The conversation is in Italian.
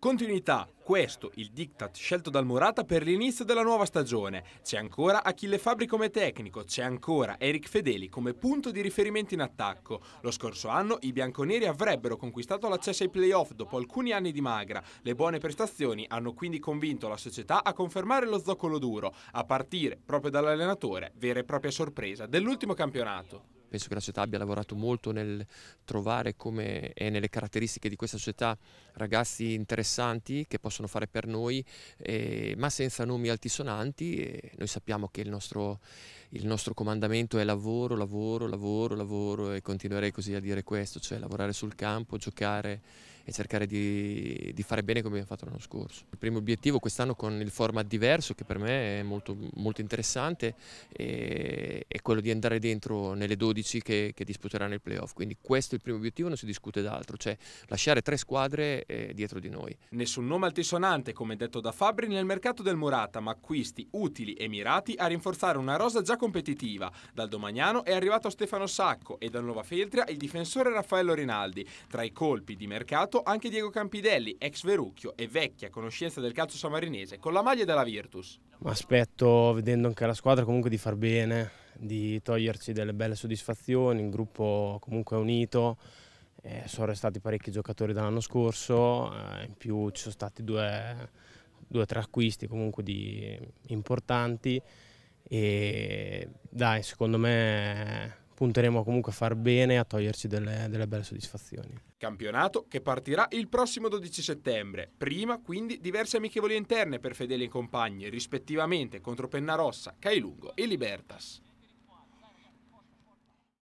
Continuità, questo il diktat scelto dal Murata per l'inizio della nuova stagione. C'è ancora Achille Fabri come tecnico, c'è ancora Eric Fedeli come punto di riferimento in attacco. Lo scorso anno i bianconeri avrebbero conquistato l'accesso ai playoff dopo alcuni anni di magra. Le buone prestazioni hanno quindi convinto la società a confermare lo zoccolo duro, a partire proprio dall'allenatore, vera e propria sorpresa dell'ultimo campionato penso che la società abbia lavorato molto nel trovare come è nelle caratteristiche di questa società ragazzi interessanti che possono fare per noi, eh, ma senza nomi altisonanti. E noi sappiamo che il nostro, il nostro comandamento è lavoro, lavoro, lavoro, lavoro e continuerei così a dire questo, cioè lavorare sul campo, giocare e cercare di, di fare bene come abbiamo fatto l'anno scorso. Il primo obiettivo quest'anno con il format diverso che per me è molto, molto interessante è, è, quello di andare dentro nelle 12 che, che disputeranno il playoff, quindi questo è il primo obiettivo, non si discute d'altro, cioè lasciare tre squadre eh, dietro di noi. Nessun nome altisonante come detto da Fabri nel mercato del Murata, ma acquisti utili e mirati a rinforzare una rosa già competitiva. Dal Domagnano è arrivato Stefano Sacco e dal Nuova Feltria il difensore Raffaello Rinaldi. Tra i colpi di mercato conto anche Diego Campidelli, ex Verucchio e vecchia conoscenza del calcio samarinese, con la maglia della Virtus. Mi aspetto, vedendo anche la squadra, comunque di far bene, di toglierci delle belle soddisfazioni, il gruppo comunque è unito, eh, sono restati parecchi giocatori dall'anno scorso, eh, in più ci sono stati due o tre acquisti comunque di, importanti e dai, secondo me punteremo comunque a far bene e a toglierci delle, delle belle soddisfazioni. Campionato che partirà il prossimo 12 settembre. Prima quindi diverse amichevoli interne per fedeli e compagni, rispettivamente contro Pennarossa, Cailungo e Libertas.